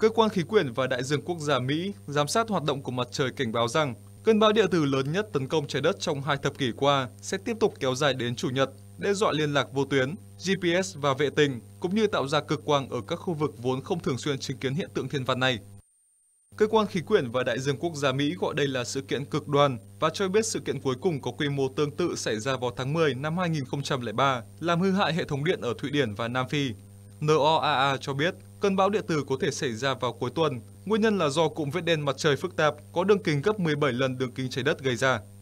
Cơ quan khí quyển và đại dương quốc gia Mỹ giám sát hoạt động của mặt trời cảnh báo rằng cơn bão địa tử lớn nhất tấn công trái đất trong hai thập kỷ qua sẽ tiếp tục kéo dài đến Chủ nhật, đe dọa liên lạc vô tuyến, GPS và vệ tinh, cũng như tạo ra cực quang ở các khu vực vốn không thường xuyên chứng kiến hiện tượng thiên văn này. Cơ quan khí quyển và đại dương quốc gia Mỹ gọi đây là sự kiện cực đoan và cho biết sự kiện cuối cùng có quy mô tương tự xảy ra vào tháng 10 năm 2003, làm hư hại hệ thống điện ở Thụy Điển và Nam Phi. NOAA cho biết Cơn bão địa tử có thể xảy ra vào cuối tuần. Nguyên nhân là do cụm vết đen mặt trời phức tạp có đường kính gấp 17 lần đường kính trái đất gây ra.